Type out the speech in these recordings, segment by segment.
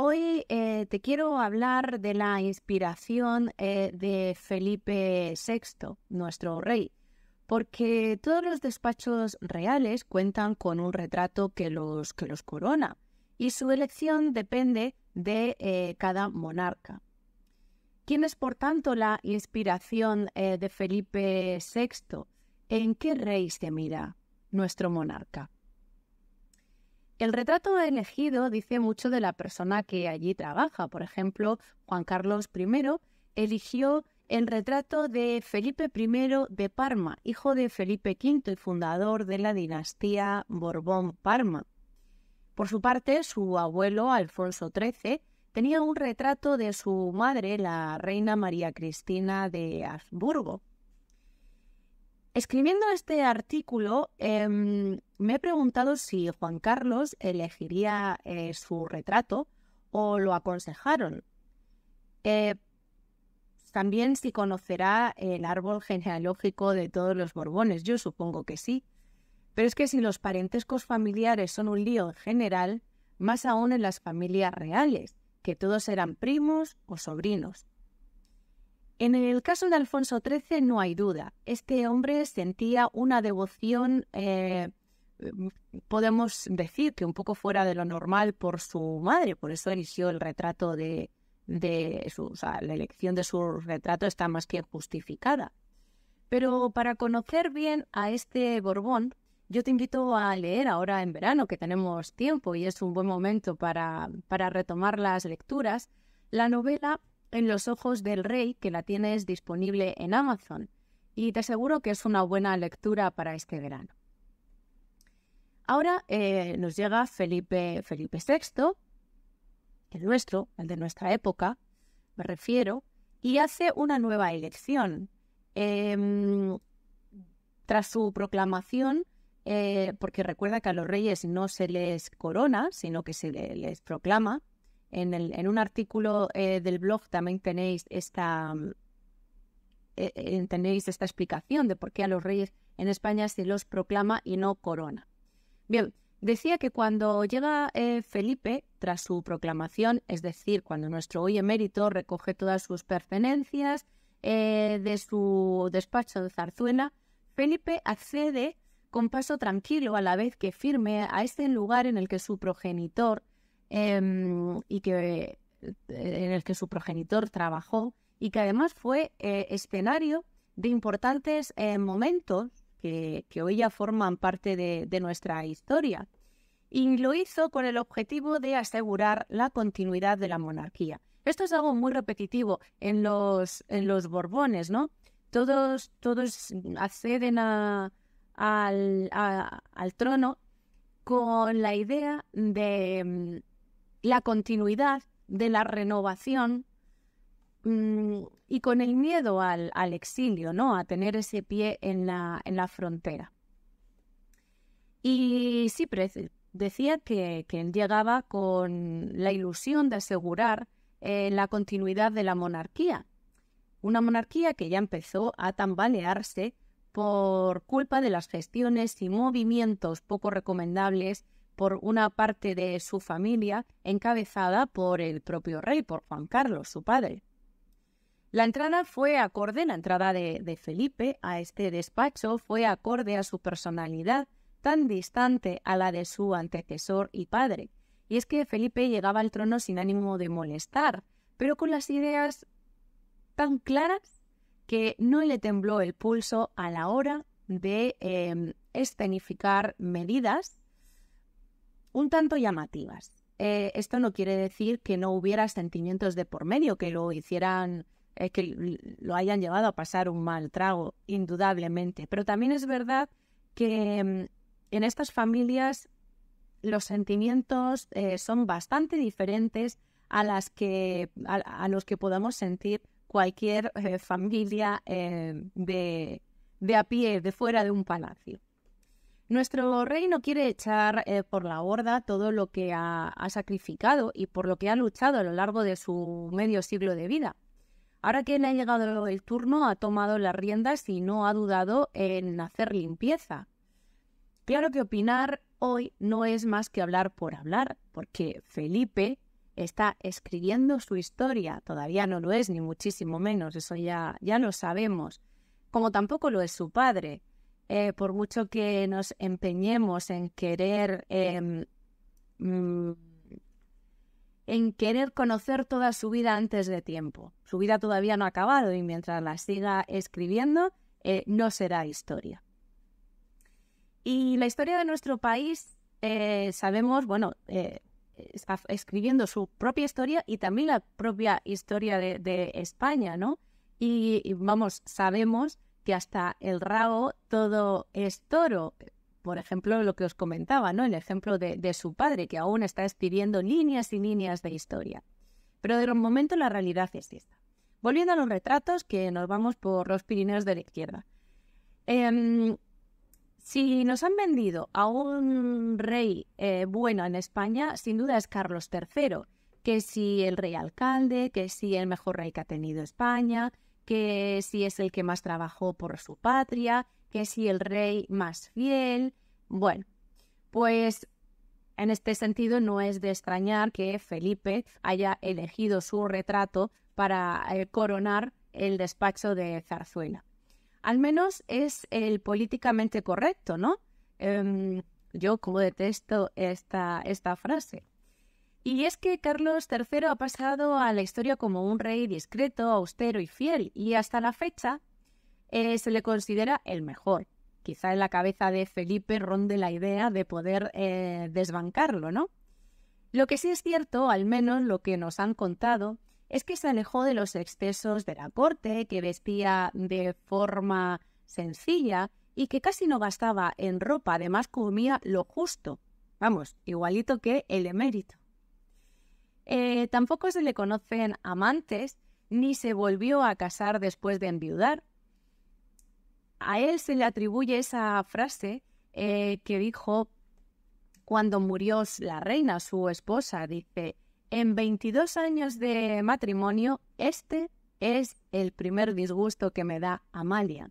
Hoy eh, te quiero hablar de la inspiración eh, de Felipe VI, nuestro rey, porque todos los despachos reales cuentan con un retrato que los, que los corona y su elección depende de eh, cada monarca. ¿Quién es, por tanto, la inspiración de Felipe VI? ¿En qué rey se mira nuestro monarca? El retrato elegido dice mucho de la persona que allí trabaja. Por ejemplo, Juan Carlos I eligió el retrato de Felipe I de Parma, hijo de Felipe V y fundador de la dinastía Borbón-Parma. Por su parte, su abuelo, Alfonso XIII, tenía un retrato de su madre, la reina María Cristina de Habsburgo. Escribiendo este artículo, em, me he preguntado si Juan Carlos elegiría eh, su retrato o lo aconsejaron. Eh, también si conocerá el árbol genealógico de todos los Borbones, yo supongo que sí. Pero es que si los parentescos familiares son un lío general, más aún en las familias reales, que todos eran primos o sobrinos. En el caso de Alfonso XIII no hay duda, este hombre sentía una devoción eh, podemos decir que un poco fuera de lo normal por su madre, por eso inició el retrato de, su, o sea, la elección de su retrato está más que justificada. Pero para conocer bien a este Borbón, yo te invito a leer ahora en verano, que tenemos tiempo y es un buen momento para, para retomar las lecturas, la novela En los ojos del rey, que la tienes disponible en Amazon. Y te aseguro que es una buena lectura para este verano. Ahora eh, nos llega Felipe, VI, el nuestro, el de nuestra época, me refiero, y hace una nueva elección. Em, tras su proclamación, eh, porque recuerda que a los reyes no se les corona, sino que se les, proclama. En, un artículo eh, del blog también tenéis esta, mm, tenéis esta explicación de por qué a los reyes en España se los proclama y no corona. Bien, decía que cuando llega eh, Felipe, tras su proclamación, es decir, cuando nuestro hoy emérito recoge todas sus pertenencias eh, de su despacho de Zarzuela, Felipe accede con paso tranquilo a la vez que firme a este lugar en el que su progenitor em, y que eh, en el que su progenitor trabajó y que además fue escenario de importantes momentos que, hoy ya forman parte de, nuestra historia. Y lo hizo con el objetivo de asegurar la continuidad de la monarquía. Esto es algo muy repetitivo en los, en los Borbones, ¿no? Todos, todos acceden al, al, trono con la idea de mm, la continuidad de la renovación Mm, y con el miedo al, exilio, ¿no? A tener ese pie en la, frontera. Y sí, decía que, él llegaba con la ilusión de asegurar eh, la continuidad de la monarquía. Una monarquía que ya empezó a tambalearse por culpa de las gestiones y movimientos poco recomendables por una parte de su familia encabezada por el propio rey, por Juan Carlos, su padre. La entrada fue acorde, la entrada de, Felipe a este despacho fue acorde a su personalidad, tan distante a la de su antecesor y padre. Y es que Felipe llegaba al trono sin ánimo de molestar, pero con las ideas tan claras que no le tembló el pulso a la hora de em, escenificar medidas un tanto llamativas. Eh, esto no quiere decir que no hubiera sentimientos de por medio que lo hicieran eh, que lo hayan llevado a pasar un mal trago, indudablemente. Pero también es verdad que mm, en estas familias los sentimientos eh, son bastante diferentes a, las que, a, los que podamos sentir cualquier eh, familia de, a pie, de fuera de un palacio. Nuestro rey no quiere echar por la borda todo lo que ha, sacrificado y por lo que ha luchado a lo largo de su medio siglo de vida. Ahora que le ha llegado el turno, ha tomado las riendas y no ha dudado en hacer limpieza. Claro que opinar hoy no es más que hablar por hablar, porque Felipe está escribiendo su historia. Todavía no lo es, ni muchísimo menos, eso ya, ya lo sabemos. Como tampoco lo es su padre. Eh, por mucho que nos empeñemos en querer em, mm, en querer conocer toda su vida antes de tiempo. Su vida todavía no ha acabado y mientras la siga escribiendo, eh, no será historia. Y la historia de nuestro país, eh, sabemos, bueno, eh, está escribiendo su propia historia y también la propia historia de, España, ¿no? Y, y, vamos, sabemos que hasta el rabo todo es toro, por ejemplo, lo que os comentaba, ¿no? El ejemplo de, su padre, que aún está escribiendo líneas y líneas de historia. Pero de momento la realidad es esta. Volviendo a los retratos, que nos vamos por los Pirineos de la izquierda. Em, si nos han vendido a un rey eh, bueno en España, sin duda es Carlos III, que si el rey alcalde, que si el mejor rey que ha tenido España, que si es el que más trabajó por su patria, que si el rey más fiel. Bueno, pues en este sentido no es de extrañar que Felipe haya elegido su retrato para eh, coronar el despacho de Zarzuela. Al menos es el políticamente correcto, ¿no? Em, yo como detesto esta, esta frase. Y es que Carlos III ha pasado a la historia como un rey discreto, austero y fiel, y hasta la fecha se le considera el mejor. Quizá en la cabeza de Felipe ronde la idea de poder eh, desbancarlo, ¿no? Lo que sí es cierto, al menos lo que nos han contado, es que se alejó de los excesos de la corte, que vestía de forma sencilla y que casi no gastaba en ropa, además comía lo justo. Vamos, igualito que el emérito. Eh, tampoco se le conocen amantes, ni se volvió a casar después de enviudar, a él se le atribuye esa frase eh, que dijo cuando murió la reina, su esposa. Dice, en 22 años de matrimonio, este es el primer disgusto que me da Amalia.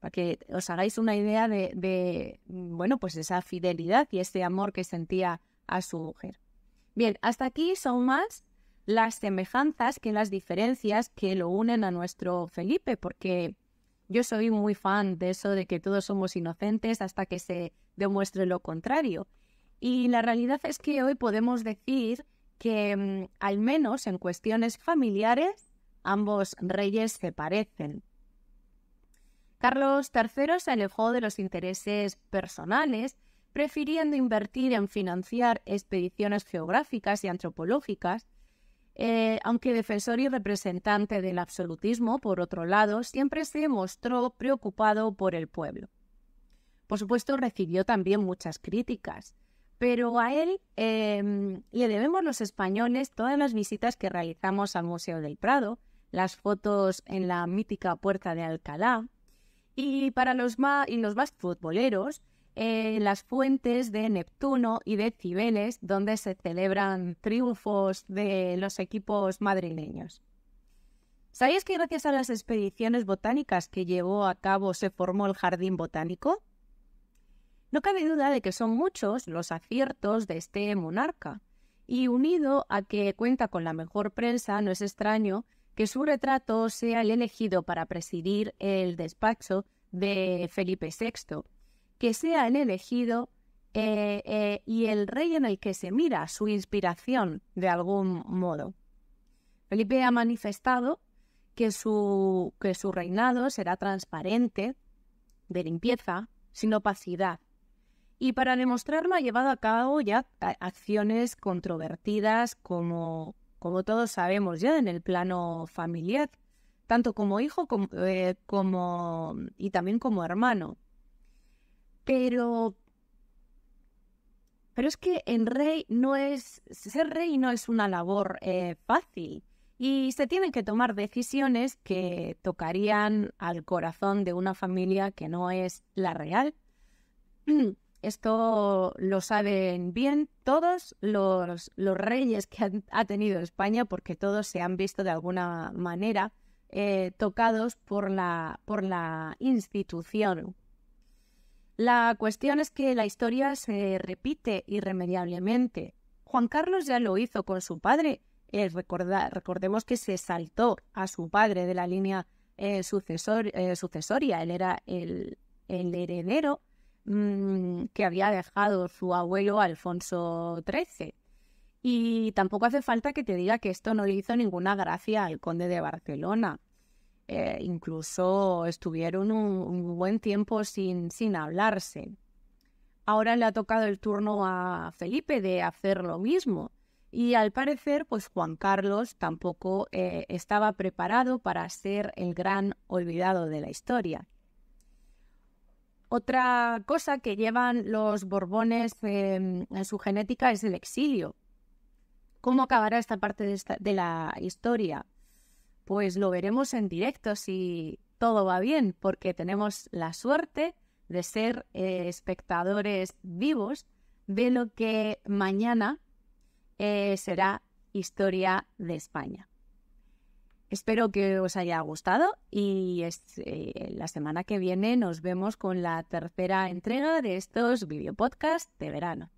Para que os hagáis una idea de, de bueno, pues esa fidelidad y ese amor que sentía a su mujer. Bien, hasta aquí son más las semejanzas que las diferencias que lo unen a nuestro Felipe, porque yo soy muy fan de eso de que todos somos inocentes hasta que se demuestre lo contrario. Y la realidad es que hoy podemos decir que, mm, al menos en cuestiones familiares, ambos reyes se parecen. Carlos III se alejó de los intereses personales, prefiriendo invertir en financiar expediciones geográficas y antropológicas, eh, aunque defensor y representante del absolutismo, por otro lado, siempre se mostró preocupado por el pueblo. Por supuesto, recibió también muchas críticas, pero a él em, le debemos los españoles todas las visitas que realizamos al Museo del Prado, las fotos en la mítica Puerta de Alcalá, y para los más, y los más futboleros, eh, las fuentes de Neptuno y de Cibeles, donde se celebran triunfos de los equipos madrileños. ¿Sabéis que gracias a las expediciones botánicas que llevó a cabo se formó el jardín botánico? No cabe duda de que son muchos los aciertos de este monarca, y unido a que cuenta con la mejor prensa, no es extraño que su retrato sea el elegido para presidir el despacho de Felipe VI, que sea el elegido eh, eh, y el rey en el que se mira su inspiración de algún modo. Felipe ha manifestado que su, que su reinado será transparente, de limpieza, sin opacidad. Y para demostrarlo ha llevado a cabo ya acciones controvertidas como, como todos sabemos ya en el plano familiar, tanto como hijo como, eh, y también como hermano. Pero. Pero es que en rey no es. Ser rey no es una labor eh, fácil. Y se tienen que tomar decisiones que tocarían al corazón de una familia que no es la real. Esto lo saben bien todos los, reyes que ha tenido España, porque todos se han visto de alguna manera eh, tocados por por la institución la cuestión es que la historia se repite irremediablemente. Juan Carlos ya lo hizo con su padre. Eh, recordemos que se saltó a su padre de la línea eh, eh, sucesoria. Él era el, heredero mm, que había dejado su abuelo Alfonso XIII. Y tampoco hace falta que te diga que esto no le hizo ninguna gracia al conde de Barcelona. Eh, incluso estuvieron un, buen tiempo sin, hablarse. Ahora le ha tocado el turno a Felipe de hacer lo mismo. Y al parecer, pues Juan Carlos tampoco eh, estaba preparado para ser el gran olvidado de la historia. Otra cosa que llevan los Borbones em, en su genética es el exilio. ¿Cómo acabará esta parte de la historia? pues lo veremos en directo si todo va bien, porque tenemos la suerte de ser eh, espectadores vivos de lo que mañana eh, será Historia de España. Espero que os haya gustado y eh, la semana que viene nos vemos con la tercera entrega de estos videopodcasts de verano.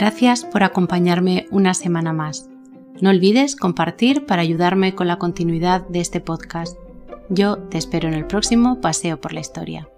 Gracias por acompañarme una semana más. No olvides compartir para ayudarme con la continuidad de este podcast. Yo te espero en el próximo Paseo por la Historia.